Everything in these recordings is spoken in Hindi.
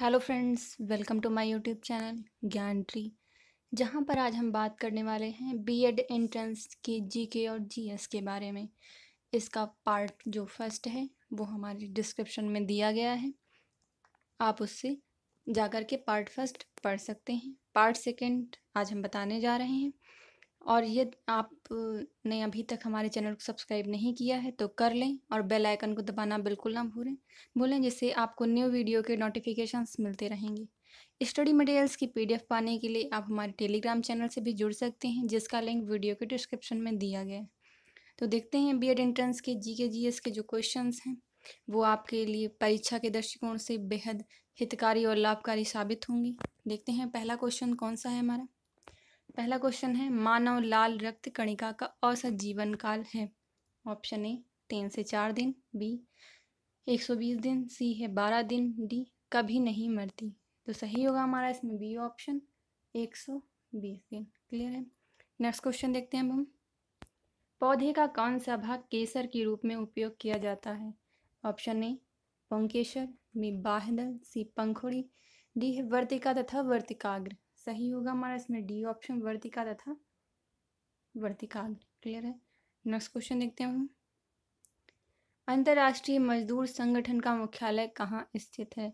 hello friends welcome to my YouTube channel Gyan tree जहाँ पर आज हम बात करने वाले हैं बीएड एंट्रेंस के जीके और जीएस के बारे में इसका पार्ट जो फर्स्ट है वो हमारे डिस्क्रिप्शन में दिया गया है आप उससे जाकर के पार्ट फर्स्ट पढ़ सकते हैं पार्ट सेकंड आज हम बताने जा रहे हैं और यदि आपने अभी तक हमारे चैनल को सब्सक्राइब नहीं किया है तो कर लें और बेल आइकन को दबाना बिल्कुल ना भूलें भूलें जिससे आपको न्यू वीडियो के नोटिफिकेशंस मिलते रहेंगे स्टडी मटेरियल्स की पीडीएफ पाने के लिए आप हमारे टेलीग्राम चैनल से भी जुड़ सकते हैं जिसका लिंक वीडियो के डिस्क्रिप्शन में दिया गया है तो देखते हैं बी एड एंट्रेंस के जी के जी एस के जो क्वेश्चन हैं वो आपके लिए परीक्षा के दृष्टिकोण से बेहद हितकारी और लाभकारी साबित होंगी देखते हैं पहला क्वेश्चन कौन सा है हमारा पहला क्वेश्चन है मानव लाल रक्त कणिका का औसत जीवन काल है ऑप्शन ए तीन से चार दिन बी एक सौ बीस दिन सी है बारह दिन डी कभी नहीं मरती तो सही होगा हमारा इसमें बी ऑप्शन एक सौ बीस दिन क्लियर है नेक्स्ट क्वेश्चन देखते हैं अब हम पौधे का कौन सा भाग केसर के रूप में उपयोग किया जाता है ऑप्शन ए पंकेशर बी बाहदल सी पंखुड़ी डी है वर्तिका तथा वर्तिकाग्र सही होगा हमारा इसमें डी ऑप्शन वर्तिका तथा वर्तिका क्लियर है नेक्स्ट क्वेश्चन देखते हैं हम अंतर्राष्ट्रीय मजदूर संगठन का मुख्यालय कहाँ स्थित है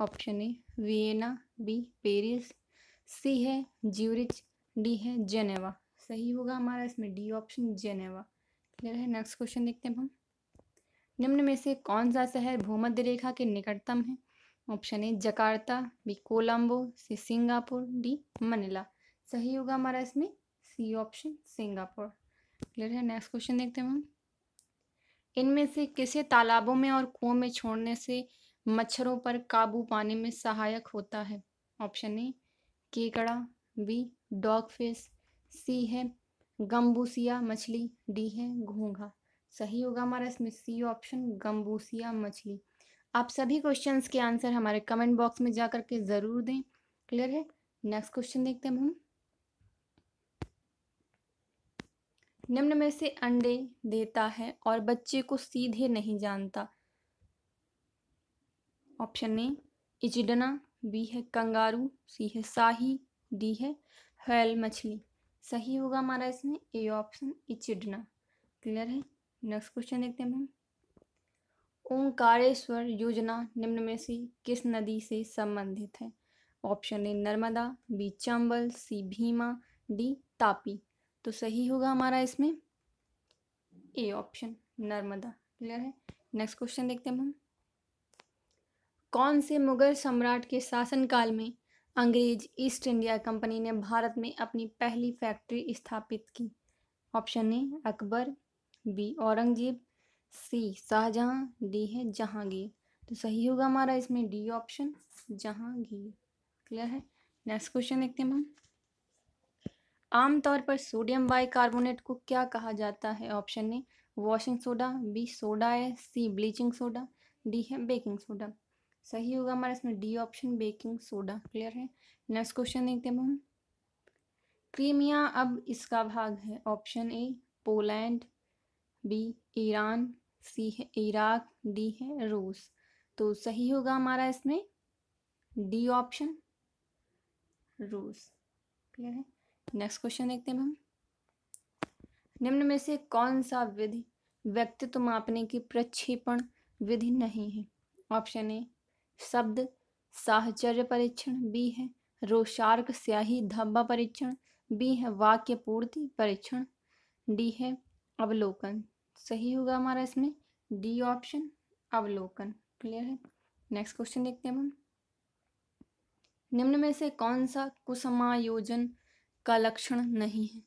option A Vienna B Paris C है ज्यूरिच डी है जेनेवा सही होगा हमारा इसमें डी ऑप्शन जेनेवा क्लियर है नेक्स्ट क्वेश्चन देखते हैं हम निम्न में से कौन सा शहर भूमध्य रेखा के निकटतम है option A Jakarta B Colombo C Singapore D Manila सही होगा हमारा इसमें सी ऑप्शन सिंगापुर क्लियर है नेक्स्ट क्वेश्चन देखते हैं हम इनमें से किसे तालाबों में और कुओं में छोड़ने से मच्छरों पर काबू पाने में सहायक होता है ऑप्शन ए केकड़ा बी डॉग फिश सी है गम्बूसिया मछली डी है घोंघा सही होगा हमारा इसमें सी ऑप्शन गम्बूसिया मछली आप सभी क्वेश्चंस के आंसर हमारे कमेंट बॉक्स में जा करके ज़रूर दें क्लियर है नेक्स्ट क्वेश्चन देखते हैं हम निम्न में से अंडे देता है और बच्चे को सीधे नहीं जानता ऑप्शन ए इचिडना बी है कंगारू सी है शाही डी है हैल मछली सही होगा हमारा इसमें ए ऑप्शन इचिडना क्लियर है नेक्स्ट क्वेश्चन देखते हैं हम ओंकारेश्वर योजना निम्न में से किस नदी से संबंधित है option A Narmada B Chambal C Bhima D Tapi तो सही होगा हमारा इसमें ए ऑप्शन नर्मदा क्लियर है नेक्स्ट क्वेश्चन देखते हैं हम कौन से मुगल सम्राट के शासनकाल में अंग्रेज ईस्ट इंडिया कंपनी ने भारत में अपनी पहली फैक्ट्री स्थापित की option A Akbar B Aurangzeb C Shahjahan D है जहांगीर तो सही होगा हमारा इसमें डी ऑप्शन जहांगीर क्लियर है नेक्स्ट क्वेश्चन देखते हैं हम आमतौर पर सोडियम बाइकार्बोनेट को क्या कहा जाता है option A washing soda B soda है सी ब्लीचिंग सोडा डी है बेकिंग सोडा सही होगा हमारा इसमें D option baking soda clear है नेक्स्ट क्वेश्चन देखते हैं हम क्रीमिया अब इसका भाग है option A Poland B Iran C है इराक डी है रूस तो सही होगा हमारा इसमें डी ऑप्शन रूस क्लियर है नेक्स्ट क्वेश्चन देखते हैं हम निम्न में से कौन सा विधि व्यक्तित्व मापने की प्रक्षेपण विधि नहीं है ऑप्शन ए शब्द साहचर्य परीक्षण बी है रोशार्क स्याही धब्बा परीक्षण बी है वाक्य पूर्ति परीक्षण डी है अवलोकन सही होगा हमारा इसमें डी ऑप्शन अवलोकन क्लियर है नेक्स्ट क्वेश्चन देखते हैं हम निम्न में से कौन सा कुसमायोजन का लक्षण नहीं है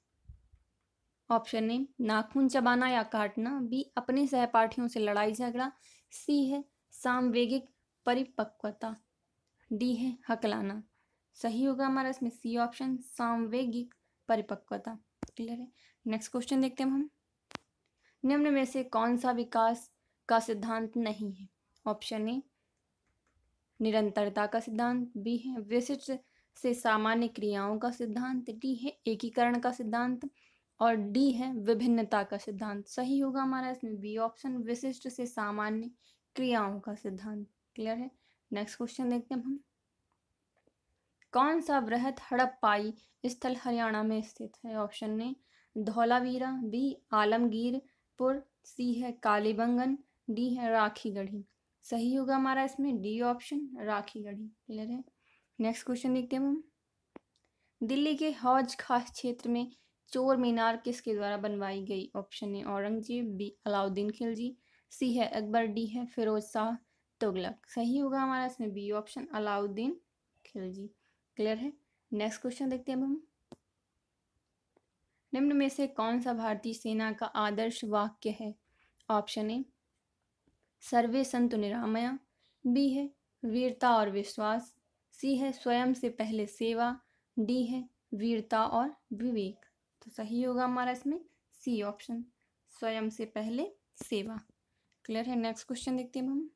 ऑप्शन ए नाखून चबाना या काटना बी अपने सहपाठियों से लड़ाई झगड़ा सी है सामवेगिक परिपक्वता डी है हकलाना सही होगा हमारा इसमें सी ऑप्शन सामवेगिक परिपक्वता क्लियर है नेक्स्ट क्वेश्चन देखते हैं हम निम्न में से कौन सा विकास का सिद्धांत नहीं है ऑप्शन ए निरंतरता का सिद्धांत बी है विशिष्ट से सामान्य क्रियाओं का सिद्धांत डी है एकीकरण का सिद्धांत और डी है विभिन्नता का सिद्धांत सही होगा हमारा इसमें बी ऑप्शन विशिष्ट से सामान्य क्रियाओं का सिद्धांत क्लियर है नेक्स्ट क्वेश्चन देखते हैं हम कौन सा वृहत हड़प्पाई स्थल हरियाणा में स्थित है option A Dholavira B Alamgirpur C है कालीबंगन डी है राखी गढ़ी सही होगा हमारा इसमें D option Rakhigarhi clear है नेक्स्ट क्वेश्चन देखते हैं हम दिल्ली के हौज खास क्षेत्र में चोर मीनार किसके द्वारा बनवाई गई option A Aurangzeb B Alauddin Khilji C है अकबर डी है फिरोज शाह तुगलक सही होगा हमारा इसमें B option Alauddin Khilji clear है नेक्स्ट क्वेश्चन देखते हैं हम निम्न में से कौन सा भारतीय सेना का आदर्श वाक्य है ऑप्शन ए सर्वे संत निरामया बी है वीरता और विश्वास सी है स्वयं से पहले सेवा डी है वीरता और विवेक तो सही होगा हमारा इसमें सी ऑप्शन स्वयं से पहले सेवा क्लियर है नेक्स्ट क्वेश्चन देखते हैं हम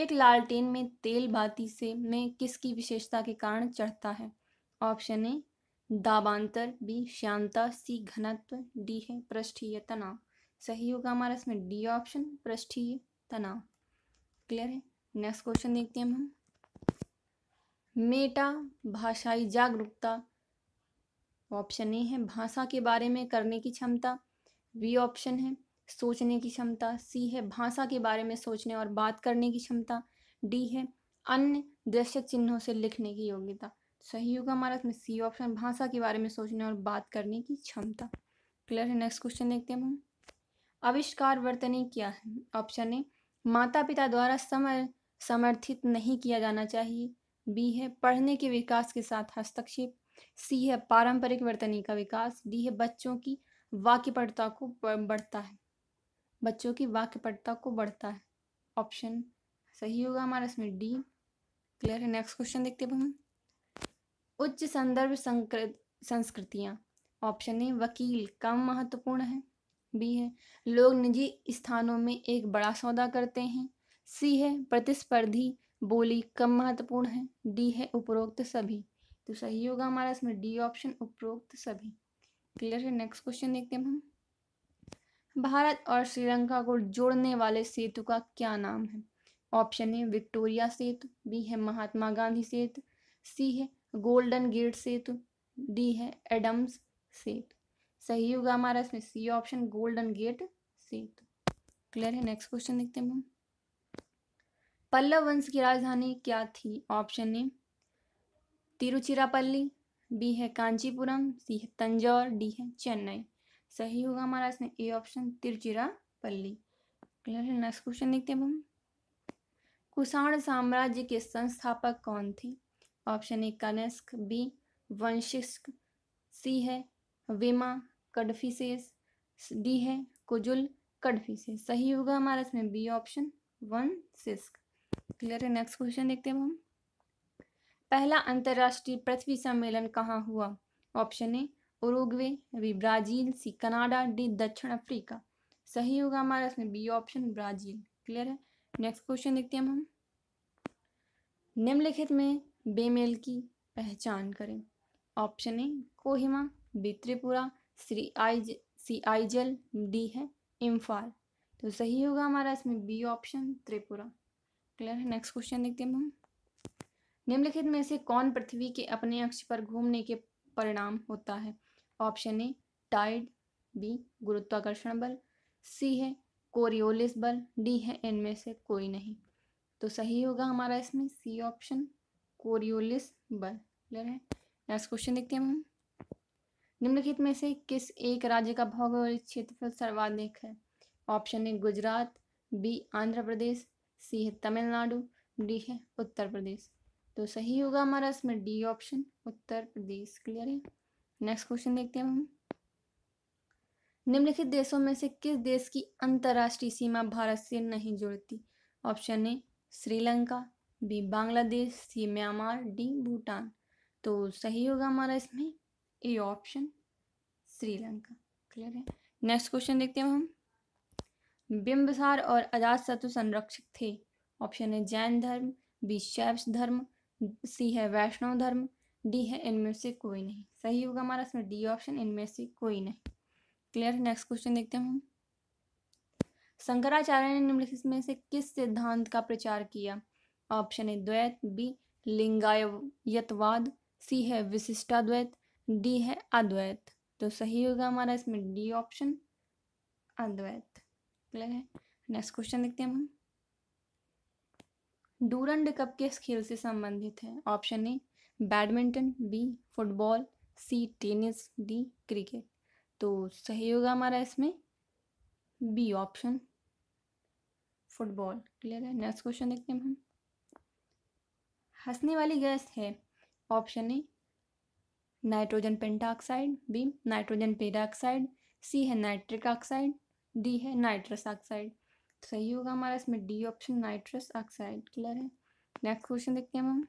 एक लालटेन में तेल बाती से में किसकी विशेषता के कारण चढ़ता है ऑप्शन ए दाबांतर बी श्यांता सी घनत्व डी है पृष्ठीय तनाव सही होगा हमारा इसमें डी ऑप्शन पृष्ठीय तनाव क्लियर है नेक्स्ट क्वेश्चन देखते हैं हम मेटा भाषाई जागरूकता ऑप्शन ए है भाषा के बारे में करने की क्षमता बी ऑप्शन है सोचने की क्षमता सी है भाषा के बारे में सोचने और बात करने की क्षमता डी है अन्य दृश्य चिन्हों से लिखने की योग्यता सही होगा हमारा इसमें सी ऑप्शन भाषा के बारे में सोचने और बात करने की क्षमता क्लियर है नेक्स्ट क्वेश्चन देखते हैं हम आविष्कार वर्तनी क्या है ऑप्शन ए माता पिता द्वारा समय समर्थित नहीं किया जाना चाहिए बी है पढ़ने के विकास के साथ हस्तक्षेप सी है पारंपरिक वर्तनी का विकास डी है बच्चों की वाक्यपटता को बढ़ता है बच्चों की वाक्यपटता को बढ़ता है ऑप्शन सही होगा हमारा इसमें डी क्लियर है नेक्स्ट क्वेश्चन देखते हैं हम उच्च संदर्भ संस्कृतियाँ ऑप्शन ए वकील कम महत्वपूर्ण है बी है लोग निजी स्थानों में एक बड़ा सौदा करते हैं सी है प्रतिस्पर्धी बोली कम महत्वपूर्ण है डी है उपरोक्त सभी तो सही होगा हमारा इसमें डी ऑप्शन उपरोक्त सभी क्लियर है नेक्स्ट क्वेश्चन देखते हैं हम भारत और श्रीलंका को जोड़ने वाले सेतु का क्या नाम है ऑप्शन ए विक्टोरिया सेतु बी है महात्मा गांधी सेतु सी है गोल्डन गेट सेतु डी है एडम्स सेतु सही होगा हमारा इसमें सी ऑप्शन गोल्डन गेट सेतु क्लियर है नेक्स्ट क्वेश्चन देखते हैं हम पल्लव वंश की राजधानी क्या थी ऑप्शन ए तिरुचिरापल्ली बी है कांचीपुरम सी है तंजौर डी है चेन्नई सही होगा हमारा इसमें ए ऑप्शन तिरुचिरापल्ली क्लियर है नेक्स्ट क्वेश्चन देखते हैं हम कुषाण साम्राज्य के संस्थापक कौन थे ऑप्शन ए कनस्क बी वंशिस्क सी है विमा कडफिसेस डी है कुजुल कडफिसेस सही होगा हमारा इसमें बी ऑप्शन वन सिस्क क्लियर है नेक्स्ट क्वेश्चन देखते हैं हम पहला अंतर्राष्ट्रीय पृथ्वी सम्मेलन कहाँ हुआ option A Uruguay B Brazil C Canada D दक्षिण अफ्रीका सही होगा हमारा इसमें बी ऑप्शन ब्राजील क्लियर है नेक्स्ट क्वेश्चन देखते हैं हम निम्नलिखित में बेमेल की पहचान करें option A Kohima B Tripura C I C I जल डी है इम्फाल तो सही होगा हमारा इसमें बी ऑप्शन त्रिपुरा क्लियर है नेक्स्ट क्वेश्चन देखते हैं हम निम्नलिखित में से कौन पृथ्वी के अपने अक्ष पर घूमने के परिणाम होता है ऑप्शन ए टाइड बी गुरुत्वाकर्षण बल सी है कोरियोलिस बल डी है इनमें से कोई नहीं तो सही होगा हमारा इसमें सी ऑप्शन कोरियोलिस बलर है नेक्स्ट क्वेश्चन देखते हैं हम निम्नलिखित में से किस एक राज्य का भौगोलिक क्षेत्रफल सर्वाधिक है option A Gujarat B Andhra Pradesh C है तमिलनाडु डी है उत्तर प्रदेश तो सही होगा हमारा इसमें D option Uttar Pradesh clear है नेक्स्ट क्वेश्चन देखते हैं हम निम्नलिखित देशों में से किस देश की अंतर्राष्ट्रीय सीमा भारत से नहीं जुड़ती option A Sri Lanka B Bangladesh C Myanmar D Bhutan तो सही होगा हमारा इसमें ए ऑप्शन श्रीलंका क्लियर है नेक्स्ट क्वेश्चन देखते हैं हम बिंबसार और अजात शत्रु संरक्षक थे ऑप्शन है जैन धर्म बी शैव धर्म सी है वैष्णव धर्म डी है इनमें से कोई नहीं सही होगा हमारा इसमें डी ऑप्शन इनमें से कोई नहीं क्लियर नेक्स्ट क्वेश्चन देखते हैं हम शंकराचार्य ने निम्नलिखित में से किस सिद्धांत का प्रचार किया ऑप्शन ए द्वैत बी लिंगायतवाद सी है विशिष्टाद्वैत डी है अद्वैत तो सही होगा हमारा इसमें डी ऑप्शन अद्वैत क्लियर है नेक्स्ट क्वेश्चन देखते हैं हम डूरंड कप किस खेल से संबंधित है option A badminton B football C tennis D cricket तो सही होगा हमारा इसमें बी ऑप्शन फुटबॉल क्लियर है नेक्स्ट क्वेश्चन देखते हैं हम हंसने वाली गैस है option A nitrogen pentoxide B nitrogen peroxide C है नाइट्रिक ऑक्साइड डी है नाइट्रस ऑक्साइड तो सही होगा हमारा इसमें D option nitrous oxide clear है नेक्स्ट क्वेश्चन देखते हैं हम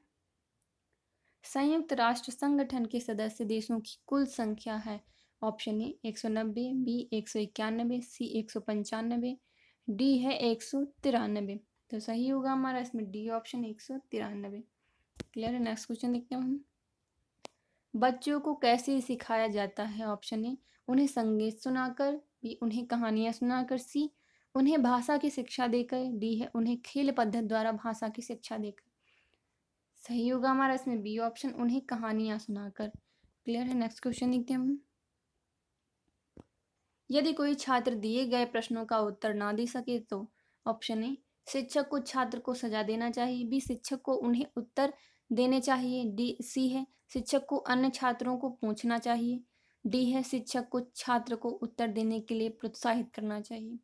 संयुक्त राष्ट्र संगठन के सदस्य देशों की कुल संख्या है ऑप्शन ए एक सौ नब्बे बी एक सौ इक्यानबे सी एक सौ पंचानबे डी है एक सौ तिरानबे तो सही होगा हमारा इसमें डी ऑप्शन एक सौ तिरानबे क्लियर है नेक्स्ट क्वेश्चन देखते हैं हम बच्चों को कैसे सिखाया जाता है ऑप्शन ए उन्हें संगीत सुनाकर बी उन्हें कहानियां सुनाकर सी उन्हें भाषा की शिक्षा देकर डी है उन्हें खेल पद्धति द्वारा भाषा की शिक्षा देकर सही होगा हमारा इसमें बी ऑप्शन उन्हें कहानियां सुनाकर क्लियर है नेक्स्ट क्वेश्चन देखते हैं हम यदि कोई छात्र दिए गए प्रश्नों का उत्तर ना दे सके तो ऑप्शन ए शिक्षक को छात्र को सजा देना चाहिए बी शिक्षक को उन्हें उत्तर देने चाहिए डी सी है शिक्षक को अन्य छात्रों को पूछना चाहिए डी है शिक्षक को छात्र को उत्तर देने के लिए प्रोत्साहित करना चाहिए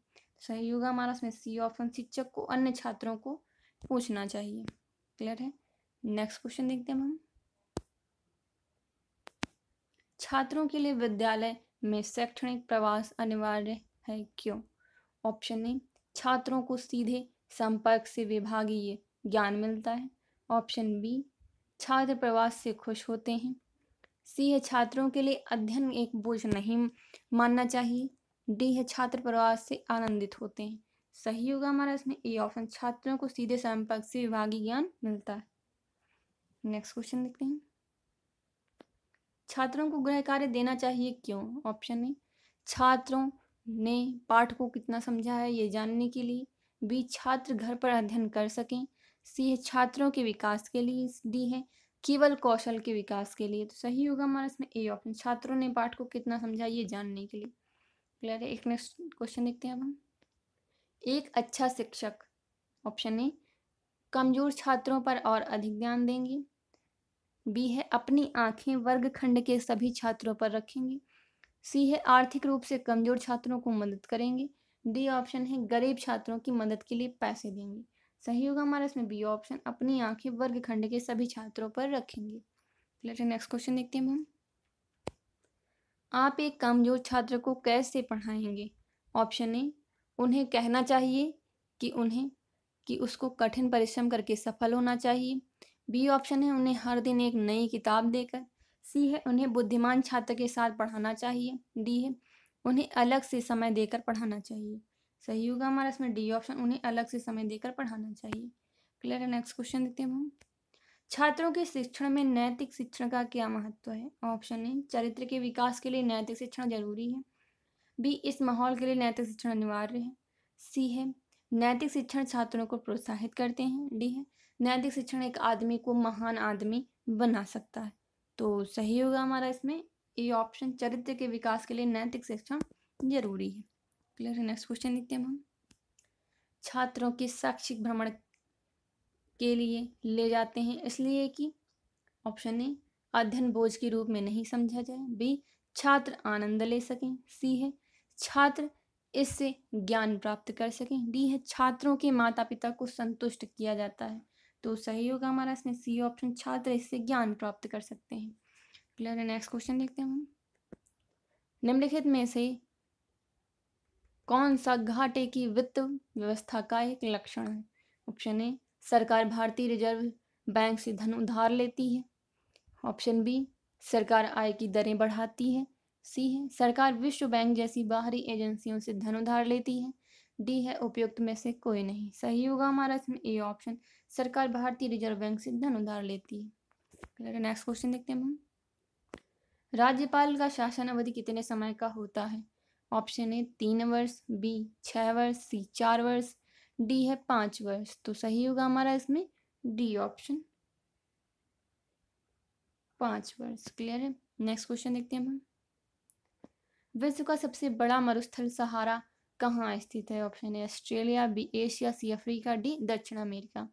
सही होगा हमारा इसमें सी ऑप्शन शिक्षक को अन्य छात्रों को पूछना चाहिए क्लियर है नेक्स्ट क्वेश्चन देखते हैं हम छात्रों के लिए विद्यालय में शैक्षणिक प्रवास अनिवार्य है क्यों ऑप्शन ए छात्रों को सीधे संपर्क से विभागीय ज्ञान मिलता है ऑप्शन बी छात्र प्रवास से खुश होते हैं सी है छात्रों के लिए अध्ययन एक बोझ नहीं मानना चाहिए डी है छात्र प्रवास से आनंदित होते हैं सही होगा हमारा इसमें ए ऑप्शन छात्रों को सीधे संपर्क से विभागीय ज्ञान मिलता है नेक्स्ट क्वेश्चन देखते हैं छात्रों को गृह कार्य देना चाहिए क्यों ऑप्शन ए छात्रों ने पाठ को कितना समझा है ये जानने के लिए बी छात्र घर पर अध्ययन कर सकें सी है छात्रों के विकास के लिए डी है केवल कौशल के विकास के लिए तो सही होगा हमारा इसमें ए ऑप्शन छात्रों ने पाठ को कितना समझा ये जानने के लिए क्लियर है एक नेक्स्ट क्वेश्चन देखते हैं अब हम एक अच्छा शिक्षक ऑप्शन ए कमजोर छात्रों पर और अधिक ध्यान देंगे बी है अपनी आंखें वर्ग खंड के सभी छात्रों पर रखेंगे सी है आर्थिक रूप से कमजोर छात्रों को मदद करेंगे डी ऑप्शन है गरीब छात्रों की मदद के लिए पैसे देंगे सही होगा हमारा इसमें बी ऑप्शन अपनी आंखें खंड के सभी छात्रों पर रखेंगे नेक्स्ट क्वेश्चन देखते हैं हम आप एक कमजोर छात्र को कैसे पढ़ाएंगे ऑप्शन ए उन्हें कहना चाहिए कि उन्हें कि उसको कठिन परिश्रम करके सफल होना चाहिए बी ऑप्शन है उन्हें हर दिन एक नई किताब देकर सी है उन्हें बुद्धिमान छात्र के साथ पढ़ाना चाहिए डी है उन्हें अलग से समय देकर पढ़ाना चाहिए सही होगा हमारा इसमें डी ऑप्शन उन्हें अलग से समय देकर पढ़ाना चाहिए क्लियर है नेक्स्ट क्वेश्चन देखते हैं हम छात्रों के शिक्षण में नैतिक शिक्षण का क्या महत्व है ऑप्शन ए चरित्र के विकास के लिए नैतिक शिक्षण जरूरी है बी इस माहौल के लिए नैतिक शिक्षण अनिवार्य है सी है नैतिक शिक्षण छात्रों को प्रोत्साहित करते हैं डी है नैतिक शिक्षण एक आदमी को महान आदमी बना सकता है तो सही होगा हमारा इसमें ए ऑप्शन चरित्र के विकास के लिए नैतिक शिक्षण जरूरी है क्लियर है नेक्स्ट क्वेश्चन देखते हैं हम छात्रों के शैक्षिक भ्रमण के लिए ले जाते हैं इसलिए कि ऑप्शन ए अध्ययन बोझ के रूप में नहीं समझा जाए बी छात्र आनंद ले सकें सी है छात्र इससे ज्ञान प्राप्त कर सकें डी है छात्रों के माता पिता को संतुष्ट किया जाता है तो सही होगा हमारा इसमें सी ऑप्शन छात्र इससे ज्ञान प्राप्त कर सकते हैं क्लियर है नेक्स्ट क्वेश्चन देखते हैं हम निम्नलिखित में से कौन सा घाटे की वित्त व्यवस्था का एक लक्षण है ऑप्शन ए सरकार भारतीय रिजर्व बैंक से धन उधार लेती है ऑप्शन बी सरकार आय की दरें बढ़ाती है सी है सरकार विश्व बैंक जैसी बाहरी एजेंसियों से धन उधार लेती है डी है उपयुक्त में से कोई नहीं सही होगा हमारा इसमें ए ऑप्शन सरकार भारतीय रिजर्व बैंक से धन उधार लेती है नेक्स्ट क्वेश्चन देखते हैं हम राज्यपाल का शासन अवधि कितने समय का होता है ऑप्शन ए तीन वर्ष बी छः वर्ष सी चार वर्ष डी है पाँच वर्ष तो सही होगा हमारा इसमें डी ऑप्शन पाँच वर्ष क्लियर है नेक्स्ट क्वेश्चन देखते हैं हम विश्व का सबसे बड़ा मरुस्थल सहारा कहाँ स्थित है option A Australia B Asia C Africa D दक्षिण अमेरिका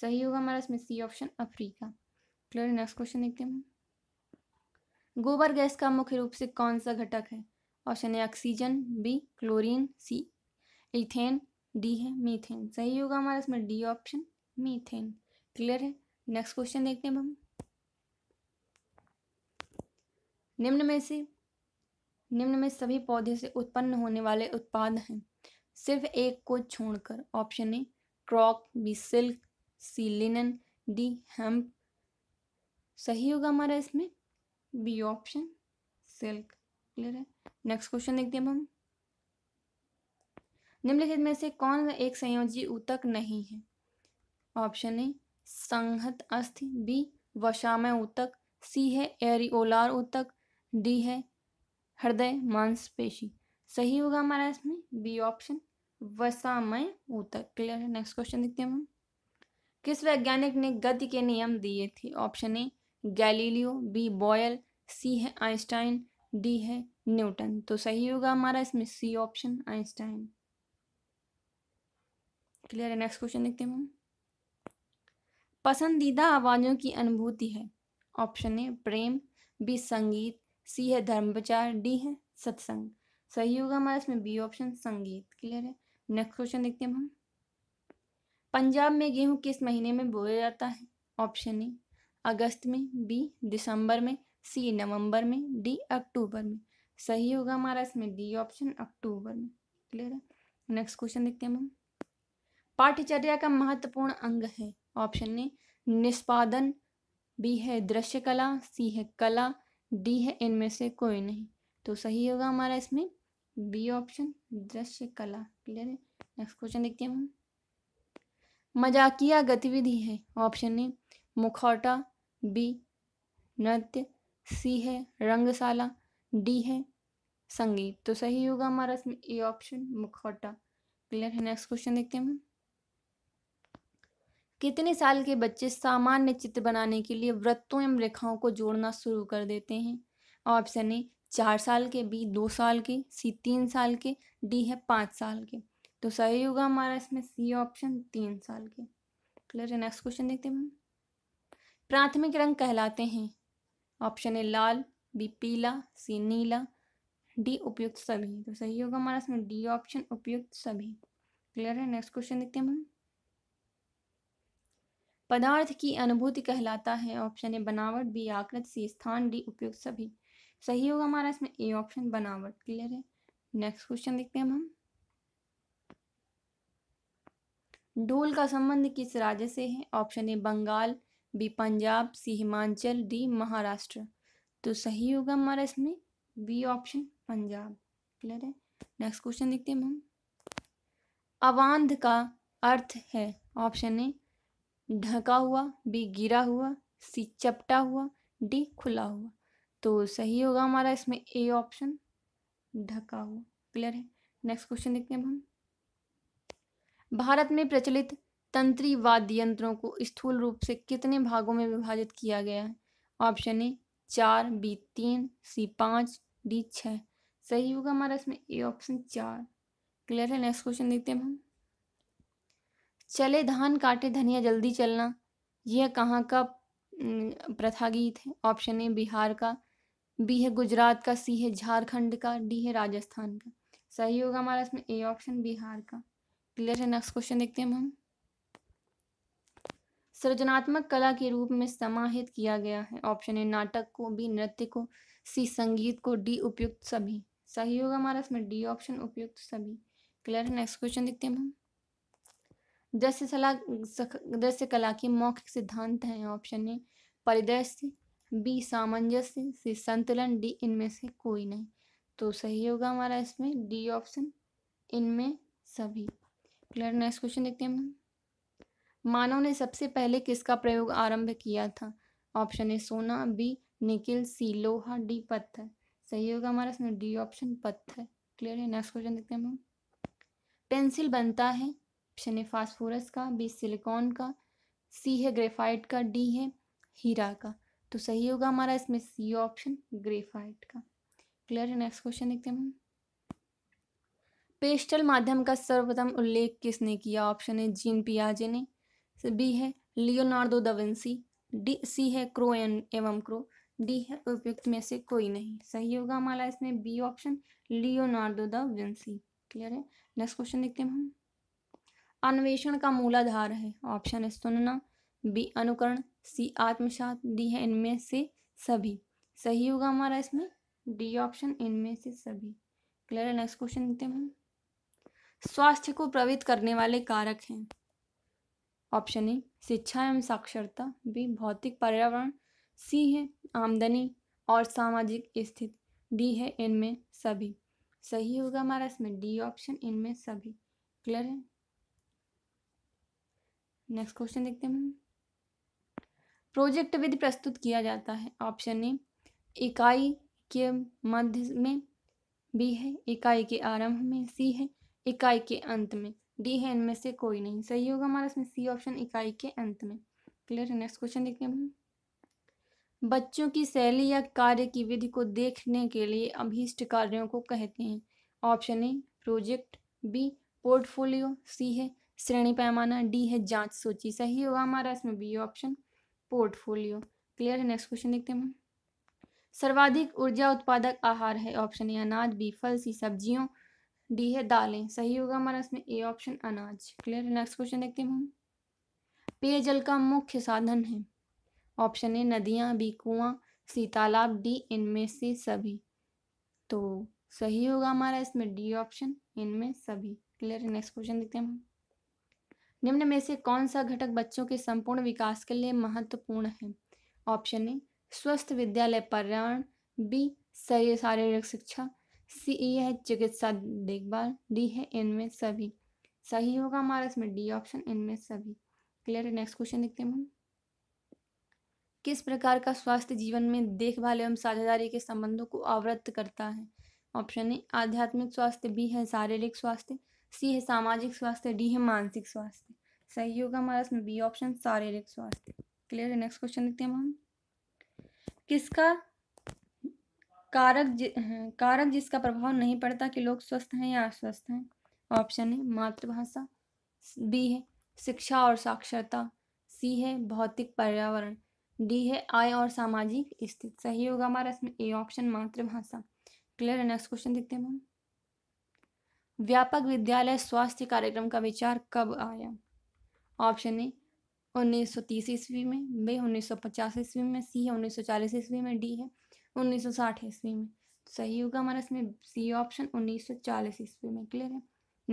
सही होगा हमारा इसमें C option Africa clear next question देखते हैं गोबर गैस का मुख्य रूप से कौन सा घटक है ऑप्शन है oxygen B chlorine C ethane D है मीथेन सही होगा हमारा इसमें डी ऑप्शन मीथेन क्लियर है नेक्स्ट क्वेश्चन देखते हैं हम निम्न में से निम्न में सभी पौधे से उत्पन्न होने वाले उत्पाद हैं सिर्फ एक को छोड़कर ऑप्शन ए क्रॉक B silk C linen D hemp सही होगा हमारा इसमें बी ऑप्शन सिल्क क्लियर है नेक्स्ट क्वेश्चन देखते हैं हम निम्नलिखित में से कौन सा एक संयोजी ऊतक नहीं है ऑप्शन ए संहत अस्थि बी वशामय ऊतक सी है एरिओलार ऊतक डी है हृदय मांसपेशी सही होगा हमारा इसमें बी ऑप्शन वसामय ऊतक क्लियर है नेक्स्ट क्वेश्चन देखते हैं हम किस वैज्ञानिक ने गति के नियम दिए थे option A Galileo B Boyle C है आइंस्टाइन डी है न्यूटन तो सही होगा हमारा इसमें सी ऑप्शन आइंस्टाइन क्लियर है नेक्स्ट क्वेश्चन देखते हैं मैम पसंदीदा आवाज़ों की अनुभूति है ऑप्शन ए प्रेम बी संगीत सी है धर्म विचार डी है सत्संग सही होगा हमारा इसमें बी ऑप्शन संगीत क्लियर है नेक्स्ट क्वेश्चन देखते हैं हम पंजाब में गेहूं किस महीने में बोया जाता है ऑप्शन ए अगस्त में बी दिसंबर में सी नवंबर में डी अक्टूबर में सही होगा हमारा इसमें डी ऑप्शन अक्टूबर में क्लियर है नेक्स्ट क्वेश्चन देखते हैं हम पाठ्यचर्या का महत्वपूर्ण अंग है ऑप्शन ने निष्पादन बी है दृश्य कला सी है कला डी है इनमें से कोई नहीं तो सही होगा हमारा इसमें बी ऑप्शन दृश्य कला क्लियर है नेक्स्ट क्वेश्चन देखते हैं हम मजाकिया गतिविधि है ऑप्शन ए मुखौटा बी नृत्य सी है रंगशाला डी है संगीत तो सही होगा हमारा इसमें ए ऑप्शन मुखौटा क्लियर है नेक्स्ट क्वेश्चन देखते हैं कितने साल के बच्चे सामान्य चित्र बनाने के लिए वृत्तों एवं रेखाओं को जोड़ना शुरू कर देते हैं ऑप्शन ए चार साल के बी दो साल के सी तीन साल के डी है पाँच साल के तो सही होगा हमारा इसमें सी ऑप्शन तीन साल के क्लियर है नेक्स्ट क्वेश्चन देखते हैं प्राथमिक रंग कहलाते हैं ऑप्शन ए लाल बी पीला सी नीला डी उपयुक्त सभी तो सही होगा हमारा इसमें डी ऑप्शन उपयुक्त सभी क्लियर है नेक्स्ट क्वेश्चन देखते हैं हम पदार्थ की अनुभूति कहलाता है ऑप्शन ए बनावट बी आकृत सी स्थान डी उपयुक्त सभी सही होगा हमारा इसमें ए ऑप्शन बनावट क्लियर है नेक्स्ट क्वेश्चन देखते हैं हम डोल का संबंध किस राज्य से है option A Bengal B Punjab C Himachal D Maharashtra तो सही होगा हमारा इसमें बी ऑप्शन पंजाब क्लियर है नेक्स्ट क्वेश्चन देखते हैं हम अवांध का अर्थ है ऑप्शन ए ढका हुआ बी गिरा हुआ सी चपटा हुआ डी खुला हुआ तो सही होगा हमारा इसमें ए ऑप्शन ढका हुआ क्लियर है नेक्स्ट क्वेश्चन देखते हैं हम भारत में प्रचलित तंत्री वाद्य यंत्रों को स्थूल रूप से कितने भागों में विभाजित किया गया है ऑप्शन ए चार बी तीन सी पाँच डी छः सही होगा हमारा इसमें ए ऑप्शन चार क्लियर है नेक्स्ट क्वेश्चन देखते हैं हम चले धान काटे धनिया जल्दी चलना यह कहाँ का प्रथा गीत है ऑप्शन ए बिहार का बी है गुजरात का सी है झारखंड का डी है राजस्थान का सही होगा हमारा इसमें ए ऑप्शन बिहार का क्लियर है नेक्स्ट क्वेश्चन देखते हैं हम सृजनात्मक कला के रूप में समाहित किया गया है ऑप्शन ए नाटक को बी नृत्य को सी संगीत को डी उपयुक्त सभी सही होगा हमारा इसमें डी ऑप्शन उपयुक्त सभी क्लियर है नेक्स्ट क्वेश्चन देखते हैं हम दृश्य सला दृश्य कला के मौखिक सिद्धांत हैं ऑप्शन ए परिदृश्य बी सामंजस्य सी संतुलन डी इनमें से कोई नहीं तो सही होगा हमारा इसमें डी ऑप्शन इनमें सभी क्लियर नेक्स्ट क्वेश्चन देखते हैं हम मानव ने सबसे पहले किसका प्रयोग आरंभ किया था ऑप्शन ए सोना बी निकिल सी लोहा डी पत्थर सही होगा हमारा इसमें डी ऑप्शन पत्थर क्लियर है नेक्स्ट क्वेश्चन देखते हैं हम पेंसिल बनता है ऑप्शन ए फास्फोरस का बी सिलिकॉन का सी है ग्रेफाइट का डी है हीरा का तो सही होगा हमारा इसमें सी ऑप्शन ग्रेफाइट का क्लियर है नेक्स्ट क्वेश्चन देखते हैं हम पेस्टल माध्यम का सर्वप्रथम उल्लेख किसने किया ऑप्शन है जीन पियाजे ने बी है लियोनार्डो दविंसी डी सी है क्रो एवं क्रो डी है उपयुक्त में से कोई नहीं सही होगा हमारा इसमें B option Leonardo da Vinci clear है नेक्स्ट क्वेश्चन देखते हैं हम अन्वेषण का मूलाधार है ऑप्शन है सुनना बी अनुकरण सी आत्मसात डी है इनमें से सभी सही होगा हमारा इसमें डी ऑप्शन इनमें से सभी क्लियर है नेक्स्ट क्वेश्चन देखते हैं हम स्वास्थ्य को प्रभावित करने वाले कारक हैं ऑप्शन ए शिक्षा एवं साक्षरता बी भौतिक पर्यावरण सी है आमदनी और सामाजिक स्थिति डी है इनमें सभी सही होगा हमारा इसमें डी ऑप्शन इनमें सभी क्लियर है नेक्स्ट क्वेश्चन देखते हैं प्रोजेक्ट विधि प्रस्तुत किया जाता है ऑप्शन ए इकाई के मध्य में बी है इकाई के आरंभ में सी है इकाई के अंत में डी है इनमें से कोई नहीं सही होगा हमारा इसमें सी ऑप्शन इकाई के अंत में क्लियर नेक्स्ट क्वेश्चन देखते हैं बच्चों की शैली या कार्य की विधि को देखने के लिए अभीष्ट कार्यों को कहते हैं option A project B portfolio C है श्रेणी पैमाना डी है जांच सूची सही होगा हमारा इसमें बी ऑप्शन पोर्टफोलियो क्लियर है नेक्स्ट क्वेश्चन देखते हैं सर्वाधिक ऊर्जा उत्पादक आहार है ऑप्शन ए अनाज बी फल सी सब्जियों डी है दालें सही होगा हमारा इसमें ए ऑप्शन अनाज क्लियर नेक्स्ट क्वेश्चन देखते हैं हम पेयजल का मुख्य साधन है ऑप्शन ए नदियाँ बी कुआं सी तालाब डी इनमें से सभी तो सही होगा हमारा इसमें डी ऑप्शन इनमें सभी क्लियर नेक्स्ट क्वेश्चन देखते हैं हम निम्न में से कौन सा घटक बच्चों के संपूर्ण विकास के लिए महत्वपूर्ण है ऑप्शन ए स्वस्थ विद्यालय पर्यावरण बी शारीरिक शिक्षा सी ई है चिकित्सा देखभाल डी है इनमें सभी सही होगा हमारा इसमें डी ऑप्शन इनमें सभी क्लियर है नेक्स्ट क्वेश्चन देखते हैं हम किस प्रकार का स्वास्थ्य जीवन में देखभाल एवं साझेदारी के संबंधों को आवृत्त करता है ऑप्शन ए आध्यात्मिक स्वास्थ्य बी है शारीरिक स्वास्थ्य सी है सामाजिक स्वास्थ्य डी है मानसिक स्वास्थ्य सही होगा हमारा इसमें बी ऑप्शन शारीरिक स्वास्थ्य क्लियर है नेक्स्ट क्वेश्चन देखते हैं हम किसका कारक जि, हम्म, कारक जिसका प्रभाव नहीं पड़ता कि लोग स्वस्थ हैं या अस्वस्थ हैं ऑप्शन है मातृभाषा बी है शिक्षा और साक्षरता सी है भौतिक पर्यावरण डी है आय और सामाजिक स्थिति सही होगा हमारा इसमें ए ऑप्शन मातृभाषा क्लियर है नेक्स्ट क्वेश्चन देखते हैं हम व्यापक विद्यालय स्वास्थ्य कार्यक्रम का विचार कब आया ऑप्शन ए उन्नीस सौ तीस ईस्वी में बे उन्नीस सौ पचास ईस्वी में सी है उन्नीस सौ चालीस ईस्वी में डी है उन्नीस सौ साठ ईस्वी में सही होगा हमारा इसमें सी ऑप्शन उन्नीस सौ चालीस ईस्वी में क्लियर है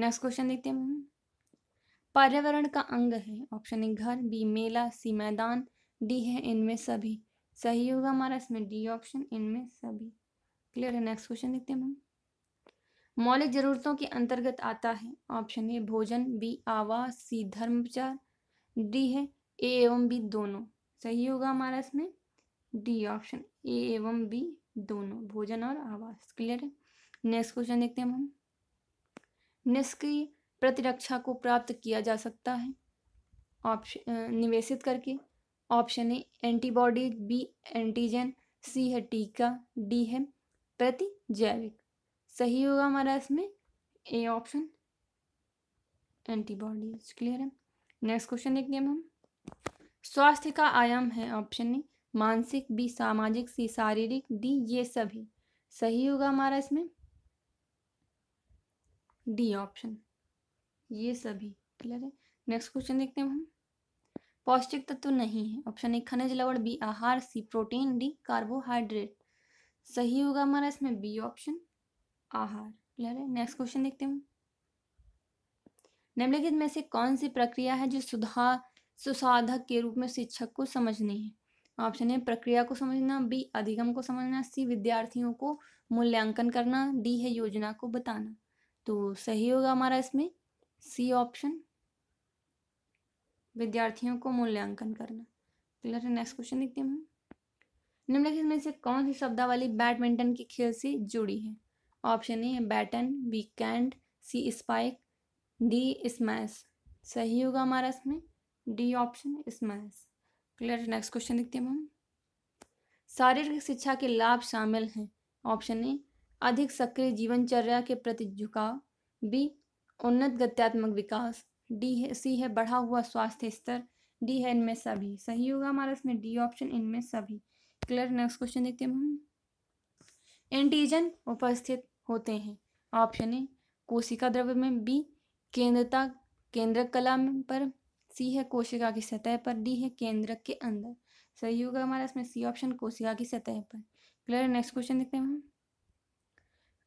नेक्स्ट क्वेश्चन देखते हैं पर्यावरण का अंग है ऑप्शन ए घर बी मेला सी मैदान डी है इनमें सभी सही होगा हमारा इसमें डी ऑप्शन इनमें सभी क्लियर है नेक्स्ट क्वेश्चन देखते हैं मौलिक जरूरतों के अंतर्गत आता है ऑप्शन ए भोजन बी आवास सी धर्मचार डी है ए एवं बी दोनों सही होगा हमारा इसमें डी ऑप्शन ए एवं बी दोनों भोजन और आवास क्लियर है नेक्स्ट क्वेश्चन देखते हैं हम निष्क्रिय प्रतिरक्षा को प्राप्त किया जा सकता है ऑप्शन निवेशित करके option A antibody B antigen C है टीका डी है प्रति जैविक सही होगा हमारा इसमें ए ऑप्शन एंटीबॉडीज क्लियर है नेक्स्ट क्वेश्चन देखते हैं हम स्वास्थ्य का आयाम है ऑप्शन ए मानसिक बी सामाजिक सी शारीरिक डी ये सभी सही होगा हमारा इसमें डी ऑप्शन ये सभी क्लियर है नेक्स्ट क्वेश्चन देखते हैं हम पौष्टिक तत्व तो नहीं है ऑप्शन ए खनिज लवण बी आहार सी प्रोटीन डी कार्बोहाइड्रेट सही होगा हमारा इसमें बी ऑप्शन आहार क्लियर है नेक्स्ट क्वेश्चन देखते हैं निम्नलिखित में से कौन सी प्रक्रिया है जो सुधा सुसाधक के रूप में शिक्षक को समझनी है ऑप्शन है प्रक्रिया को समझना बी अधिगम को समझना सी विद्यार्थियों को मूल्यांकन करना डी है योजना को बताना तो सही होगा हमारा इसमें सी ऑप्शन विद्यार्थियों को मूल्यांकन करना क्लियर है नेक्स्ट क्वेश्चन देखते हैं निम्नलिखित में से कौन सी शब्दावली बैडमिंटन के खेल से जुड़ी है ऑप्शन ए बैटन बी कैंड सी स्पाइक डी स्मैश सही होगा हमारा इसमें D option smash clear next question देखते हैं हम शारीरिक शिक्षा के लाभ शामिल हैं ऑप्शन ए अधिक सक्रिय जीवनचर्या के प्रति झुकाव बी उन्नत गत्यात्मक विकास डी है सी है बढ़ा हुआ स्वास्थ्य स्तर डी है इनमें सभी सही होगा हमारा इसमें डी ऑप्शन इनमें सभी क्लियर नेक्स्ट क्वेश्चन देखते हैं हम एंटीजन उपस्थित होते हैं ऑप्शन ए कोशिका द्रव्य में बी केंद्रता केंद्र कला पर सी है कोशिका की सतह पर डी है केंद्रक के अंदर सही होगा हमारा इसमें सी ऑप्शन कोशिका की सतह पर क्लियर नेक्स्ट क्वेश्चन देखते हैं हम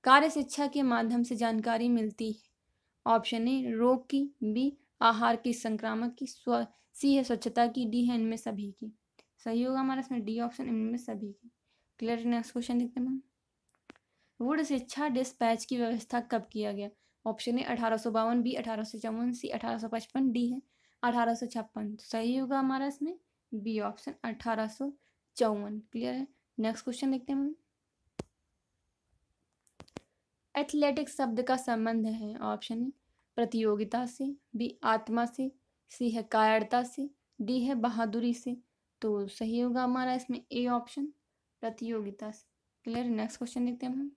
कार्य शिक्षा के माध्यम से जानकारी मिलती है ऑप्शन ए रोग की बी आहार की संक्रामक की स्व सी है स्वच्छता की डी है इनमें सभी की सही होगा हमारा इसमें डी ऑप्शन इनमें सभी की क्लियर नेक्स्ट क्वेश्चन देखते हैं वुड शिक्षा डिस्पैच की व्यवस्था कब किया गया ऑप्शन ए अठारह सौ बावन बी अठारह सौ चौवन सी अठारह सौ पचपन डी है अठारह सौ छप्पन तो सही होगा हमारा इसमें बी ऑप्शन अठारह सौ चौवन क्लियर है नेक्स्ट क्वेश्चन देखते हैं एथलेटिक्स शब्द का संबंध है ऑप्शन ए प्रतियोगिता से बी आत्मा से सी है कायरता से डी है बहादुरी से तो सही होगा हमारा इसमें ए ऑप्शन प्रतियोगिता से क्लियर नेक्स्ट क्वेश्चन देखते हैं हम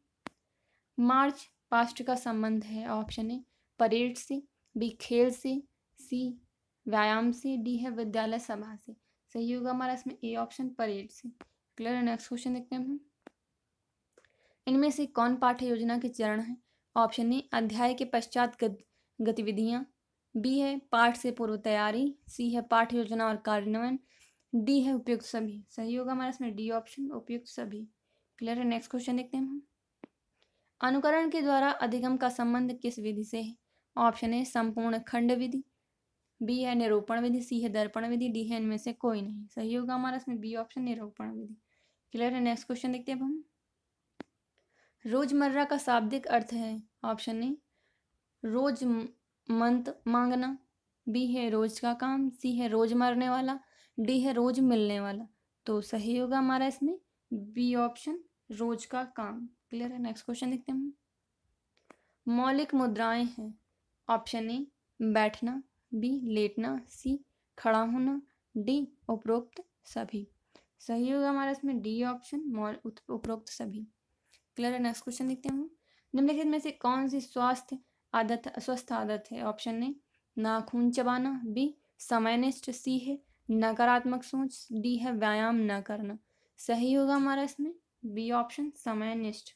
मार्च पास्ट का संबंध है ऑप्शन ए परेड से बी खेल से सी व्यायाम से डी है विद्यालय सभा से सही होगा हमारा इसमें ए ऑप्शन परेड से क्लियर नेक्स्ट क्वेश्चन देखते हैं इनमें से कौन पाठ्य योजना के चरण है ऑप्शन ए अध्याय के पश्चात गतिविधियां बी है पाठ से पूर्व तैयारी सी है पाठ योजना और कार्यान्वयन डी है उपयुक्त सभी सही होगा हमारा इसमें डी ऑप्शन उपयुक्त सभी क्लियर है नेक्स्ट क्वेश्चन देखते हैं अनुकरण के द्वारा अधिगम का संबंध किस विधि से है ऑप्शन ए संपूर्ण खंड विधि बी है निरूपण विधि सी है दर्पण विधि डी है इनमें से कोई नहीं सही होगा हमारा इसमें बी ऑप्शन निरूपण विधि क्लियर है नेक्स्ट क्वेश्चन देखते हैं अब हम रोजमर्रा का शाब्दिक अर्थ है ऑप्शन ए रोज मंत मांगना बी है रोज का काम सी है रोज मरने वाला डी है रोज मिलने वाला तो सही होगा हमारा इसमें बी ऑप्शन रोज का काम क्लियर है नेक्स्ट क्वेश्चन देखते हैं हम मौलिक मुद्राएं हैं ऑप्शन ए बैठना बी लेटना सी खड़ा होना डी उपरोक्त सभी सही होगा हमारा इसमें डी ऑप्शन उपरोक्त सभी क्लियर है नेक्स्ट क्वेश्चन देखते हैं निम्नलिखित में से कौन सी स्वास्थ्य आदत स्वस्थ आदत है ऑप्शन ए नाखून चबाना बी समयनिष्ठ सी है नकारात्मक सोच डी है व्यायाम न करना सही होगा हमारा इसमें बी ऑप्शन समयनिष्ठ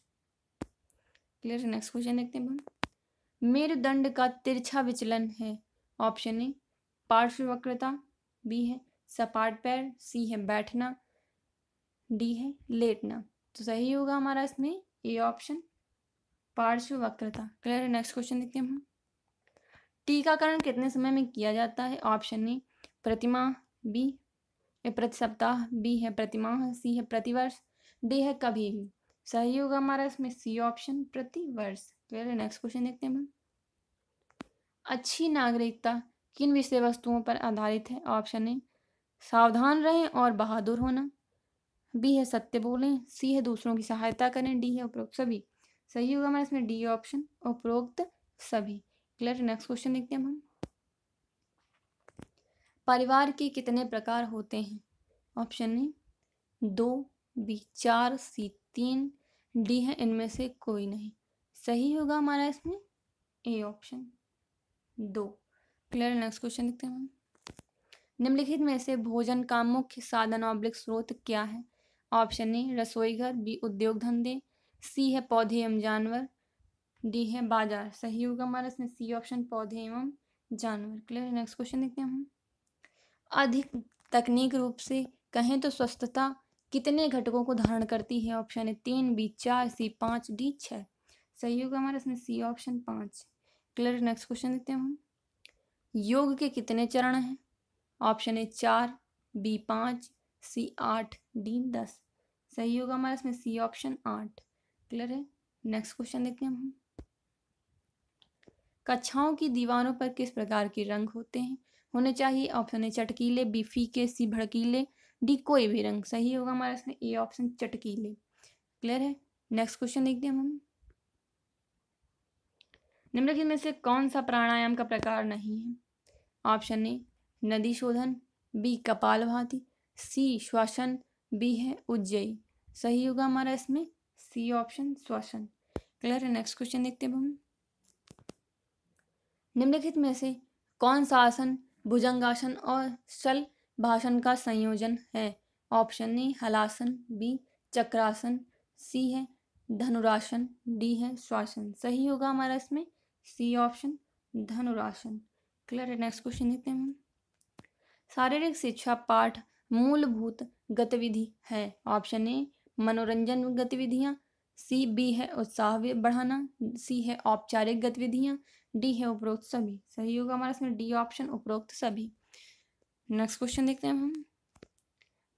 क्लियर नेक्स्ट क्वेश्चन देखते हैं हम मेरुदंड का तिरछा विचलन है ऑप्शन ए पार्श्व वक्रता बी है सपाट पैर सी है बैठना डी है लेटना तो सही होगा हमारा इसमें ए ऑप्शन पार्श्व वक्रता क्लियर है नेक्स्ट क्वेश्चन देखते हैं हम टीकाकरण कितने समय में किया जाता है ऑप्शन ए प्रतिमा बी प्रति सप्ताह बी है प्रतिमाह सी है प्रतिवर्ष डी है कभी भी सही होगा हमारा इसमें सी ऑप्शन प्रतिवर्ष क्लियर है नेक्स्ट क्वेश्चन देखते हैं हम अच्छी नागरिकता किन विषय वस्तुओं पर आधारित है ऑप्शन ए सावधान रहें और बहादुर होना बी है सत्य बोलें सी है दूसरों की सहायता करें डी है उपरोक्त सभी सही होगा हमारा इसमें डी ऑप्शन उपरोक्त सभी क्लियर नेक्स्ट क्वेश्चन देखते हैं हम परिवार के कितने प्रकार होते हैं ऑप्शन ए दो बी चार सी तीन डी है इनमें से कोई नहीं सही होगा हमारा इसमें ए ऑप्शन दो क्लियर नेक्स्ट क्वेश्चन देखते हैं निम्नलिखित में से भोजन का मुख्य साधन ऑब्लिक स्रोत क्या है ऑप्शन ए रसोई घर बी उद्योग धंधे सी है पौधे एवं जानवर डी है बाजार सही होगा हमारा इसमें सी ऑप्शन पौधे एवं जानवर क्लियर नेक्स्ट क्वेश्चन देखते हैं हम अधिक तकनीक रूप से कहें तो स्वस्थता कितने घटकों को धारण करती है ऑप्शन ए तीन बी चार सी पाँच डी छः सही होगा हमारा इसमें सी ऑप्शन पाँच क्लियर नेक्स्ट क्वेश्चन देखते हैं हम योग के कितने चरण हैं ऑप्शन ए चार बी पाँच सी आठ डी दस सही होगा हमारा इसमें सी ऑप्शन आठ क्लियर है नेक्स्ट क्वेश्चन देखते हैं हम कक्षाओं की दीवारों पर किस प्रकार के रंग होते हैं होने चाहिए ऑप्शन ए चटकीले बी फीके सी भड़कीले डी कोई भी रंग सही होगा हमारा इसमें ए ऑप्शन चटकीले क्लियर है नेक्स्ट क्वेश्चन देखते हैं हम निम्नलिखित में से कौन सा प्राणायाम का प्रकार नहीं है ऑप्शन ए नदी शोधन बी कपाल भाती सी श्वासन बी है उज्जयी सही होगा हमारा इसमें सी ऑप्शन श्वासन क्लियर है नेक्स्ट क्वेश्चन देखते हैं हम निम्नलिखित में से कौन सा आसन भुजंगासन और शल भाषण का संयोजन है ऑप्शन ए हलासन बी चक्रासन सी है धनुरासन डी है श्वासन सही होगा हमारा इसमें सी ऑप्शन धनुराशन क्लियर है नेक्स्ट क्वेश्चन देखते हैं शारीरिक शिक्षा पाठ मूलभूत गतिविधि है ऑप्शन ए मनोरंजन गतिविधियां सी बी है उत्साह बढ़ाना सी है औपचारिक गतिविधियां डी है उपरोक्त सभी सही होगा हमारा इसमें डी ऑप्शन उपरोक्त सभी नेक्स्ट क्वेश्चन देखते हैं हम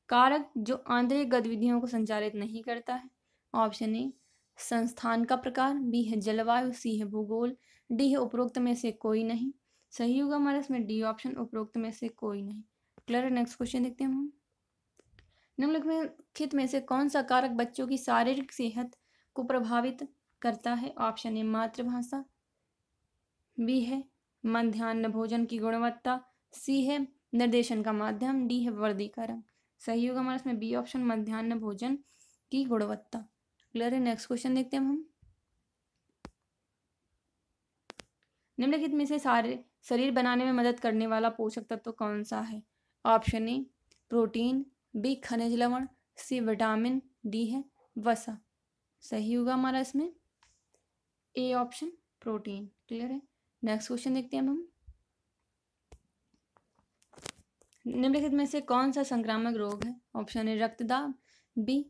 कारक जो आंतरिक गतिविधियों को संचालित नहीं करता है ऑप्शन ए संस्थान का प्रकार बी है जलवायु सी है भूगोल डी है उपरोक्त में से कोई नहीं सही होगा हमारा इसमें डी ऑप्शन उपरोक्त में से कोई नहीं क्लियर नेक्स्ट क्वेश्चन देखते हैं हम निम्नलिखित में खित में से कौन सा कारक बच्चों की शारीरिक सेहत को प्रभावित करता है ऑप्शन ए मातृभाषा बी है मध्यान्ह भोजन की गुणवत्ता सी है निर्देशन का माध्यम डी है वर्दीकरण सही होगा हमारा इसमें बी ऑप्शन मध्यान्ह भोजन की गुणवत्ता क्लियर है नेक्स्ट क्वेश्चन देखते हैं हम निम्नलिखित में से सारे शरीर बनाने में मदद करने वाला पोषक तत्व तो कौन सा है ऑप्शन ए प्रोटीन बी खनिज लवण सी विटामिन डी है वसा सही होगा हमारा इसमें ए ऑप्शन प्रोटीन क्लियर है नेक्स्ट क्वेश्चन देखते हैं हम निम्नलिखित में से कौन सा संक्रामक रोग है ऑप्शन ए रक्तदाब बी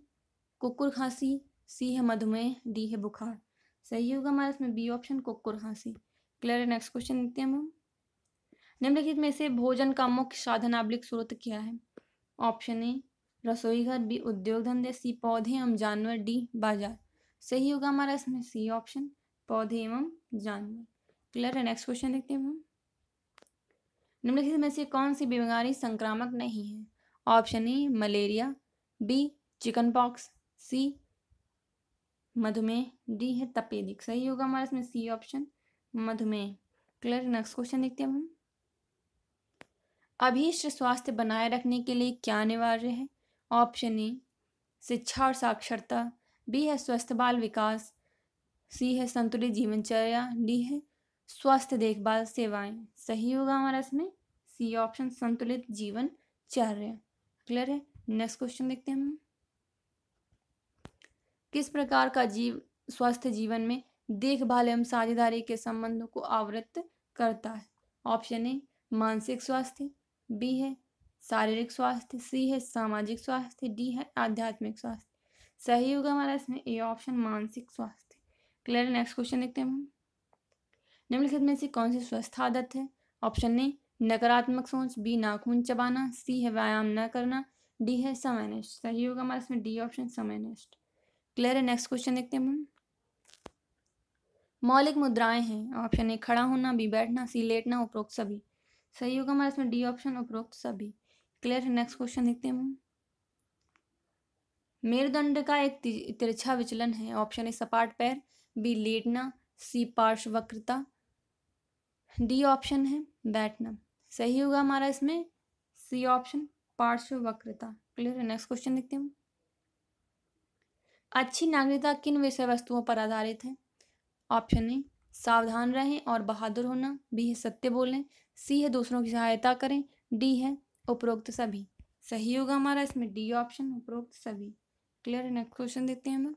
कुकुर खांसी सी है मधुमेह डी है बुखार सही होगा हमारा इसमें बी ऑप्शन कुकुर खांसी क्लियर है नेक्स्ट क्वेश्चन देखते हैं हम निम्नलिखित में से भोजन का मुख्य साधन आब्लिक स्रोत क्या है ऑप्शन ए रसोई घर बी उद्योग धंधे सी पौधे एवं जानवर डी बाजार सही होगा हमारा इसमें सी ऑप्शन पौधे एवं जानवर क्लियर है नेक्स्ट क्वेश्चन देखते हैं हम निम्नलिखित में से कौन सी बीमारी संक्रामक नहीं है option A malaria B chicken pox C मधुमेह डी है तपेदिक सही होगा हमारा इसमें सी ऑप्शन मधुमेह क्लियर नेक्स्ट क्वेश्चन देखते हैं हम अभीष्ट स्वास्थ्य बनाए रखने के लिए क्या अनिवार्य है ऑप्शन ए शिक्षा और साक्षरता बी है स्वस्थ बाल विकास सी है संतुलित जीवनचर्या डी है स्वस्थ देखभाल सेवाएं सही होगा हमारा इसमें सी ऑप्शन संतुलित जीवन चर्या क्लियर है नेक्स्ट क्वेश्चन देखते हैं हम किस प्रकार का जीव स्वस्थ जीवन में देखभाल एवं साझेदारी के संबंधों को आवृत करता है ऑप्शन ए मानसिक स्वास्थ्य बी है शारीरिक स्वास्थ्य सी है सामाजिक स्वास्थ्य डी है आध्यात्मिक स्वास्थ्य सही होगा हमारा इसमें ए ऑप्शन मानसिक स्वास्थ्य क्लियर नेक्स्ट क्वेश्चन देखते हैं हम निम्नलिखित में से कौन सी स्वस्थ आदत है ऑप्शन ए नकारात्मक सोच बी नाखून चबाना सी है व्यायाम न करना डी है समय नष्ट सही होगा हमारा इसमें डी ऑप्शन समय नष्ट क्लियर है नेक्स्ट क्वेश्चन देखते हैं हम मौलिक मुद्राएं हैं ऑप्शन ए खड़ा होना बी बैठना सी लेटना उपरोक्त सभी सही होगा हमारा इसमें डी ऑप्शन उपरोक्त सभी क्लियर है नेक्स्ट क्वेश्चन देखते हैं मेरुदंड का एक तिरछा विचलन है ऑप्शन ए सपाट पैर बी लेटना सी पार्श्वक्रता डी ऑप्शन है बैठना सही होगा हमारा इसमें सी ऑप्शन पार्श्व वक्रता क्लियर है नेक्स्ट क्वेश्चन देखते हैं अच्छी नागरिकता किन विषय वस्तुओं पर आधारित है ऑप्शन ए सावधान रहें और बहादुर होना बी है सत्य बोलें सी है दूसरों की सहायता करें डी है उपरोक्त सभी सही होगा हमारा इसमें डी ऑप्शन उपरोक्त सभी क्लियर है नेक्स्ट क्वेश्चन देते हैं हम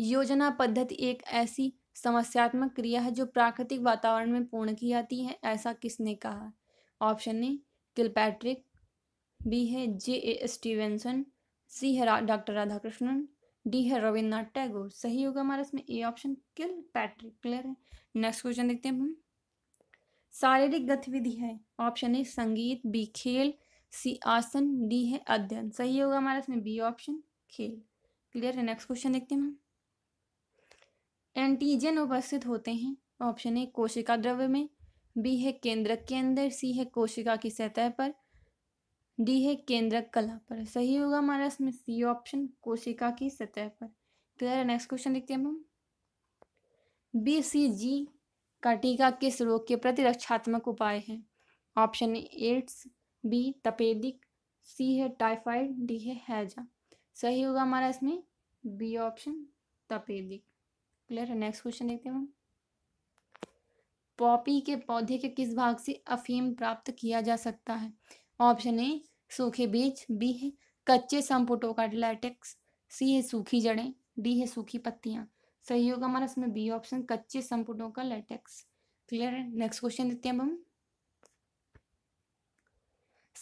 योजना पद्धति एक ऐसी समस्यात्मक क्रिया है जो प्राकृतिक वातावरण में पूर्ण की जाती है ऐसा किसने कहा ऑप्शन ए किलपैट्रिक बी है जे ए स्टीवेंसन सी है डॉक्टर राधाकृष्णन डी है रविन्द्रनाथ टैगोर सही होगा हमारा इसमें A option clear Patrick clear है नेक्स्ट क्वेश्चन देखते हैं हम शारीरिक गतिविधि है ऑप्शन ए संगीत बी खेल सी आसन डी है अध्ययन सही होगा हमारा इसमें बी ऑप्शन खेल क्लियर है नेक्स्ट क्वेश्चन देखते हैं हम एंटीजन उपस्थित होते हैं ऑप्शन ए कोशिका द्रव्य में बी है केंद्र के अंदर सी है कोशिका की सतह पर डी है केंद्रक कला पर सही होगा हमारा इसमें सी ऑप्शन कोशिका की सतह पर क्लियर है नेक्स्ट क्वेश्चन देखते हैं हम बी सी जी का टीका किस रोग के प्रतिरक्षात्मक उपाय है ऑप्शन एड्स बी तपेदिक सी है टाइफाइड डी है हैजा सही होगा हमारा इसमें बी ऑप्शन तपेदिक क्लियर है नेक्स्ट क्वेश्चन देखते हैं हम पॉपी के पौधे के किस भाग से अफीम प्राप्त किया जा सकता है ऑप्शन ए सूखे बीज बी है कच्चे संपुटों का डिलेटिक्स सी है सूखी जड़ें डी है सूखी पत्तियां सही होगा हमारा इसमें बी ऑप्शन कच्चे संपुटों का लेटेक्स क्लियर है नेक्स्ट क्वेश्चन देते हैं अब हम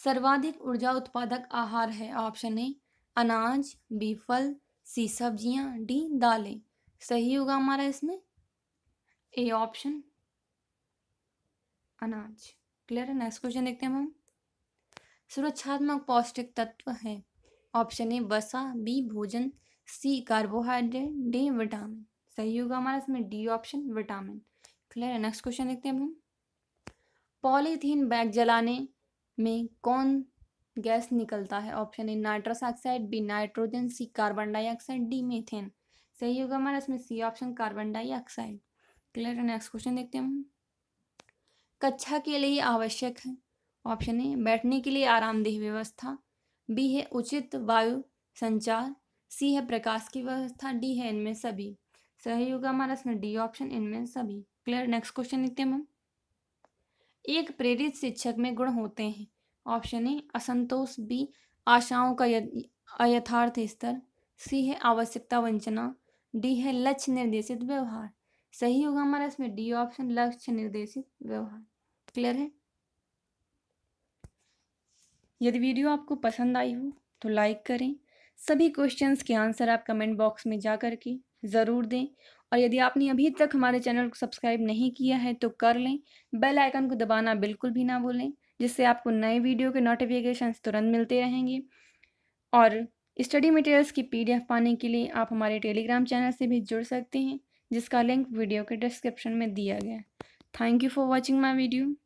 सर्वाधिक ऊर्जा उत्पादक आहार है ऑप्शन ए अनाज बी फल सी सब्जियां डी दालें सही होगा हमारा इसमें ए ऑप्शन अनाज क्लियर है नेक्स्ट क्वेश्चन देखते हैं हम सुरक्षात्मक पौष्टिक तत्व हैं ऑप्शन ए वसा बी भोजन सी कार्बोहाइड्रेट डी विटामिन सही होगा हमारा इसमें डी ऑप्शन विटामिन क्लियर है नेक्स्ट क्वेश्चन देखते हैं हम पॉलीथीन बैग जलाने में कौन गैस निकलता है option A nitrous oxide B nitrogen C carbon dioxide D methane सही होगा हमारा इसमें C option carbon dioxide clear है नेक्स्ट क्वेश्चन देखते हैं हम कक्षा के लिए आवश्यक है ऑप्शन ए बैठने के लिए आरामदेह व्यवस्था बी है उचित वायु संचार सी है प्रकाश की व्यवस्था डी है इनमें सभी सही होगा हमारा इसमें डी ऑप्शन इनमें सभी क्लियर नेक्स्ट क्वेश्चन लिखते हैं हम एक प्रेरित शिक्षक में गुण होते हैं ऑप्शन ए असंतोष बी आशाओं का अयथार्थ स्तर सी है आवश्यकता वंचना डी है लक्ष्य निर्देशित व्यवहार सही होगा हमारा इसमें डी ऑप्शन लक्ष्य निर्देशित व्यवहार क्लियर है यदि वीडियो आपको पसंद आई हो तो लाइक करें सभी क्वेश्चंस के आंसर आप कमेंट बॉक्स में जा कर के ज़रूर दें और यदि आपने अभी तक हमारे चैनल को सब्सक्राइब नहीं किया है तो कर लें बेल आइकन को दबाना बिल्कुल भी ना भूलें जिससे आपको नए वीडियो के नोटिफिकेशंस तुरंत मिलते रहेंगे और स्टडी मटेरियल्स की पीडीएफ पाने के लिए आप हमारे टेलीग्राम चैनल से भी जुड़ सकते हैं जिसका लिंक वीडियो के डिस्क्रिप्शन में दिया गया thank you for watching my video